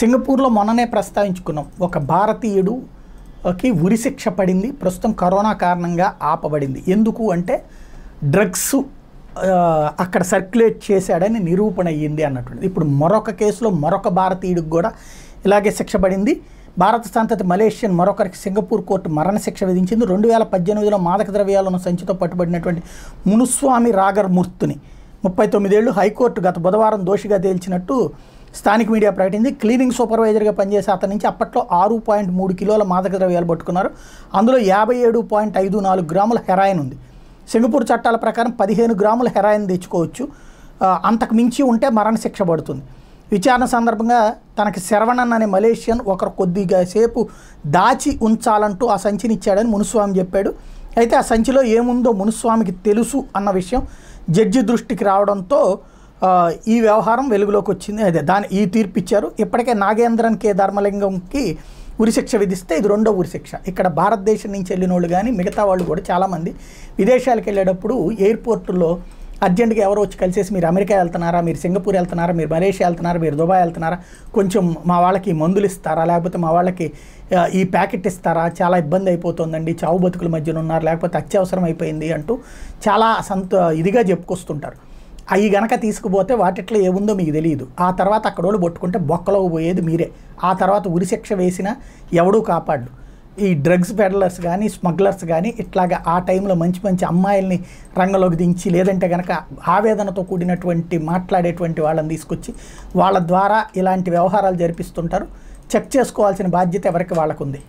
సింగపూర్లో మొన్ననే ప్రస్తావించుకున్నాం ఒక భారతీయుడు కి ఉరిశిక్ష పడింది ప్రస్తుతం కరోనా కారణంగా ఆపబడింది ఎందుకు అంటే డ్రగ్స్ అక్కడ సర్క్యులేట్ చేశాడని నిరూపణ అయ్యింది అన్నటువంటిది ఇప్పుడు మరొక కేసులో మరొక భారతీయుడికి కూడా ఇలాగే శిక్ష పడింది భారత సంతతి మలేషియన్ మరొకరికి సింగపూర్ కోర్టు మరణశిక్ష విధించింది రెండు వేల పద్దెనిమిదిలో మాదక ద్రవ్యాలను సంచితో పట్టుబడినటువంటి మునుస్వామి రాగర్ మూర్తిని ముప్పై తొమ్మిదేళ్లు హైకోర్టు గత బుధవారం దోషిగా తేల్చినట్టు స్థానిక మీడియా ప్రకటించింది క్లీనింగ్ సూపర్వైజర్గా పనిచేసే అతని నుంచి అప్పట్లో ఆరు పాయింట్ మూడు కిలోల మాదక ద్రవ్యాలు పట్టుకున్నారు అందులో యాభై ఏడు పాయింట్ ఐదు నాలుగు గ్రాముల హెరాయిన్ ఉంది సింగపూర్ చట్టాల ప్రకారం పదిహేను గ్రాముల హెరాయిన్ తెచ్చుకోవచ్చు అంతకు మించి ఉంటే మరణశిక్ష పడుతుంది విచారణ సందర్భంగా తనకి శరవణన్ అనే మలేషియన్ ఒకరు కొద్దిగా సేపు దాచి ఉంచాలంటూ ఆ సంచిని ఇచ్చాడని మునుస్వామి చెప్పాడు అయితే ఆ సంచిలో ఏముందో మునుస్వామికి తెలుసు అన్న విషయం జడ్జి దృష్టికి రావడంతో ఈ వ్యవహారం వెలుగులోకి వచ్చింది అదే దాని ఈ తీర్పు ఇచ్చారు ఇప్పటికే నాగేంద్రన్ కే ధర్మలింగంకి ఉరిశిక్ష విధిస్తే ఇది రెండో ఉరిశిక్ష ఇక్కడ భారతదేశం నుంచి వెళ్ళిన వాళ్ళు కానీ మిగతా వాళ్ళు కూడా చాలామంది విదేశాలకు వెళ్ళేటప్పుడు ఎయిర్పోర్టులో అర్జెంటుగా ఎవరో వచ్చి కలిసేసి మీరు అమెరికా వెళ్తున్నారా మీరు సింగపూర్ వెళ్తున్నారా మీరు మలేషియా వెళ్తున్నారా మీరు దుబాయ్ వెళ్తున్నారా కొంచెం మా వాళ్ళకి మందులు ఇస్తారా లేకపోతే మా వాళ్ళకి ఈ ప్యాకెట్ ఇస్తారా చాలా ఇబ్బంది అయిపోతుందండి చావు బతుకుల మధ్యన ఉన్నారు లేకపోతే అత్యవసరం అయిపోయింది అంటూ చాలా సంత ఇదిగా చెప్పుకొస్తుంటారు అవి గనక తీసుకుపోతే వాటిట్లో ఏముందో మీకు తెలియదు ఆ తర్వాత అక్కడ వాళ్ళు పట్టుకుంటే బొక్కలో పోయేది మీరే ఆ తర్వాత ఉరిశిక్ష వేసిన ఎవడూ కాపాడు ఈ డ్రగ్స్ పెడలర్స్ కానీ స్మగ్లర్స్ కానీ ఇట్లాగా ఆ టైంలో మంచి మంచి అమ్మాయిల్ని రంగంలోకి దించి లేదంటే కనుక ఆవేదనతో కూడినటువంటి మాట్లాడేటువంటి వాళ్ళని తీసుకొచ్చి వాళ్ళ ద్వారా ఇలాంటి వ్యవహారాలు జరిపిస్తుంటారు చెక్ చేసుకోవాల్సిన బాధ్యత ఎవరికి వాళ్ళకుంది